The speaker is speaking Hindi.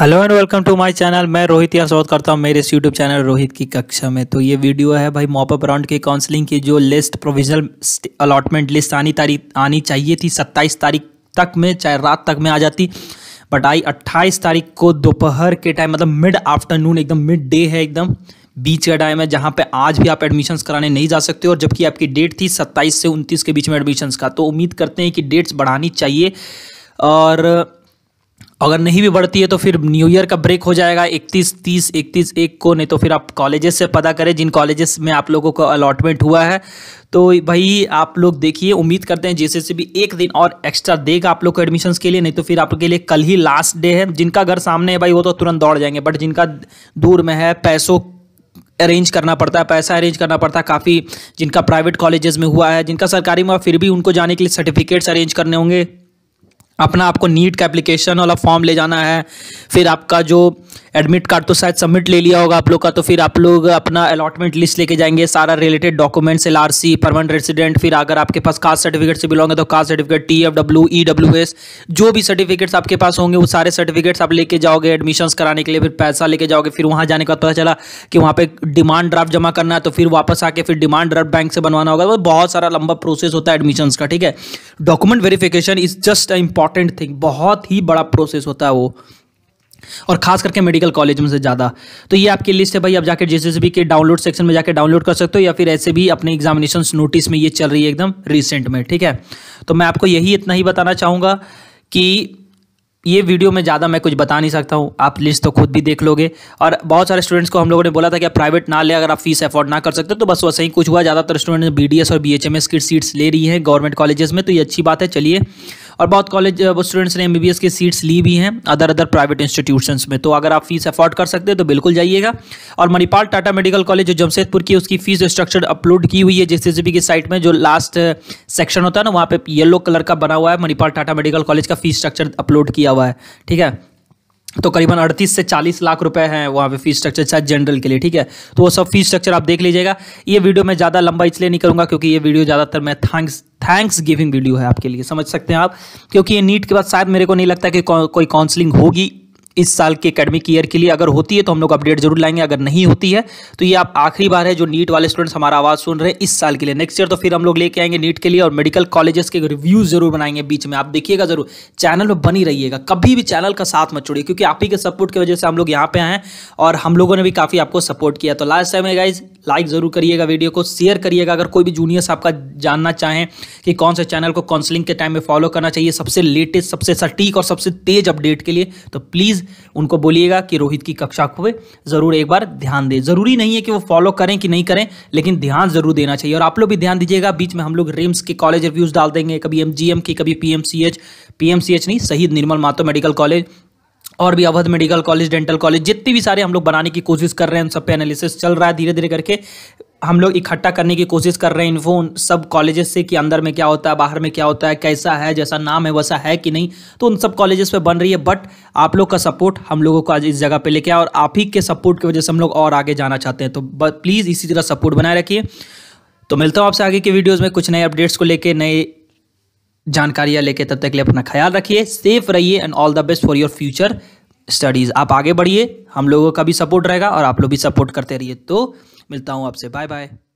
hello and welcome to my channel मैं रोहित यहाँ स्वागत करता हूँ मेरे इस यूट्यूब चैनल रोहित की कक्षा में तो ये वीडियो है भाई मॉपअप राउंड की काउंसलिंग की जो लिस्ट प्रोविजनल अलॉटमेंट लिस्ट आनी तारीख आनी चाहिए थी 27 तारीख तक में चाहे रात तक में आ जाती बट आई 28 तारीख को दोपहर के टाइम मतलब मिड आफ्टरनून एकदम मिड डे है एकदम बीच का टाइम है जहाँ पे आज भी आप एडमिशन्स कराने नहीं जा सकते और जबकि आपकी डेट थी 27 से 29 के बीच में एडमिशन्स का तो उम्मीद करते हैं कि डेट्स बढ़ानी चाहिए और अगर नहीं भी बढ़ती है तो फिर न्यू ईयर का ब्रेक हो जाएगा इकतीस तीस इकतीस एक को नहीं तो फिर आप कॉलेजेस से पता करें जिन कॉलेजेस में आप लोगों को अलॉटमेंट हुआ है तो भाई आप लोग देखिए उम्मीद करते हैं जैसे से भी एक दिन और एक्स्ट्रा देगा आप लोग को एडमिशन के लिए नहीं तो फिर आपके लिए कल ही लास्ट डे है जिनका घर सामने है भाई वो तो तुरंत दौड़ जाएंगे बट जिनका दूर में है पैसों अरेंज करना पड़ता है पैसा अरेंज करना पड़ता है काफ़ी जिनका प्राइवेट कॉलेजेस में हुआ है जिनका सरकारी में फिर भी उनको जाने के लिए सर्टिफिकेट्स अरेंज करने होंगे अपना आपको नीट का एप्लीकेशन वाला फॉर्म ले जाना है फिर आपका जो एडमिट कार्ड तो शायद सबमिट ले लिया होगा आप लोग का तो फिर आप लोग अपना अलॉटमेंट लिस्ट लेके जाएंगे सारा related documents L R C permanent resident फिर अगर आपके पास कास्ट सर्टिफिकेट से बिलोंग है तो caste certificate T F W E W S जो भी सर्टिफिकेट्स आपके पास होंगे वो सारे सर्टिफिकेट्स आप लेके जाओगे एडमिशन कराने के लिए फिर पैसा लेके जाओगे फिर वहाँ जाने के बाद पता चला कि वहाँ पर डिमांड ड्राफ्ट जमा करना है तो फिर वापस आके फिर डिमांड ड्राफ्ट बैंक से बनवाना होगा तो बहुत सारा लंबा प्रोसेस होता है एडमिशन का ठीक है document verification is just a important thing बहुत ही बड़ा प्रोसेस होता है वो और खास करके मेडिकल कॉलेज में से ज़्यादा तो ये आपकी लिस्ट है भाई आप जाकर भी के डाउनलोड सेक्शन में जाकर डाउनलोड कर सकते हो या फिर ऐसे भी अपने एग्जामिनेशन नोटिस में ये चल रही है एकदम रिसेंट में ठीक है तो मैं आपको यही इतना ही बताना चाहूँगा कि ये वीडियो में ज़्यादा मैं कुछ बता नहीं सकता हूँ आप लिस्ट तो खुद भी देख लोगे और बहुत सारे स्टूडेंट्स को हम लोगों ने बोला था कि आप प्राइवेट ना ले अगर आप फीस अफोर्ड ना कर सकते तो बस वैसे ही कुछ हुआ ज़्यादातर स्टूडेंट्स बी और बी की सीट्स ले रही हैं गवर्नमेंट कॉलेजेस में तो ये अच्छी बात है चलिए और बहुत कॉलेज स्टूडेंट्स ने एम की सीट्स ली भी हैं अदर अदर प्राइवेट इंस्टीट्यूशंस में तो अगर आप फीस अफोर्ड कर सकते हैं तो बिल्कुल जाइएगा और मणिपाल टाटा मेडिकल कॉलेज जो जमशेदपुर की उसकी फीस स्ट्रक्चर अपलोड की हुई है जिस की साइट में जो लास्ट सेक्शन होता है ना वहाँ पर येलो कलर का बना हुआ है मणिपाल टाटा मेडिकल कॉलेज का फीस स्ट्रक्चर अपलोड किया हुआ है ठीक है तो करीबन 38 से 40 लाख रुपए हैं वहाँ पे फीस स्ट्रक्चर शायद जनरल के लिए ठीक है तो वो सब फीस स्ट्रक्चर आप देख लीजिएगा ये वीडियो मैं ज़्यादा लंबा इसलिए नहीं करूँगा क्योंकि ये वीडियो ज़्यादातर मैं थैंक्स थैंक्स गिविंग वीडियो है आपके लिए समझ सकते हैं आप क्योंकि ये नीट के बाद शायद मेरे को नहीं लगता कि को, कोई काउंसलिंग होगी इस साल के अकेडमिक ईयर के लिए अगर होती है तो हम लोग अपडेट जरूर लाएंगे अगर नहीं होती है तो ये आप आखिरी बार है जो नीट वाले स्टूडेंट्स हमारा आवाज़ सुन रहे हैं इस साल के लिए नेक्स्ट ईयर तो फिर हम लोग लेके आएंगे नीट के लिए और मेडिकल कॉलेजेस के रिव्यूज़ जरूर बनाएंगे बीच में आप देखिएगा जरूर चैनल में बनी रहिएगा कभी भी चैनल का साथ मत छोड़िए क्योंकि आप ही के सपोर्ट की वजह से हम लोग यहाँ पे आए और हम लोगों ने भी काफ़ी आपको सपोर्ट किया तो लास्ट टाइम है गाइज लाइक ज़रूर करिएगा वीडियो को शेयर करिएगा अगर कोई भी जूनियर्स आपका जानना चाहें कि कौन से चैनल को काउंसलिंग के टाइम में फॉलो करना चाहिए सबसे लेटेस्ट सबसे सटीक और सबसे तेज अपडेट के लिए तो प्लीज़ उनको बोलिएगा कि रोहित की कक्षा को ज़रूर एक बार ध्यान दें ज़रूरी नहीं है कि वो फॉलो करें कि नहीं करें लेकिन ध्यान ज़रूर देना चाहिए और आप लोग भी ध्यान दीजिएगा बीच में हम लोग रिम्स के कॉलेज रिव्यूज़ डाल देंगे कभी एम जी एम की कभी P M M C C H P H नहीं शहीद निर्मल मातो मेडिकल कॉलेज और भी Awadh medical college dental college जितने भी सारे हम लोग बनाने की कोशिश कर रहे हैं उन सब पे एनालिसिस चल रहा है धीरे धीरे करके हम लोग इकट्ठा करने की कोशिश कर रहे हैं इन्फो उन सब कॉलेजेस से कि अंदर में क्या होता है बाहर में क्या होता है कैसा है जैसा नाम है वैसा है कि नहीं तो उन सब कॉलेजेस पे बन रही है बट आप लोग का सपोर्ट हम लोगों को आज इस जगह पे लेके आया और आप ही के सपोर्ट की वजह से हम लोग और आगे जाना चाहते हैं तो प्लीज़ इसी तरह सपोर्ट बनाए रखिए तो मिलता हूँ आपसे आगे की वीडियोज़ में कुछ नए अपडेट्स को लेकर नए जानकारियाँ लेके तब तक के लिए अपना ख्याल रखिए सेफ रहिए and all the best for your future studies आप आगे बढ़िए हम लोगों का भी सपोर्ट रहेगा और आप लोग भी सपोर्ट करते रहिए तो मिलता हूँ आपसे बाय बाय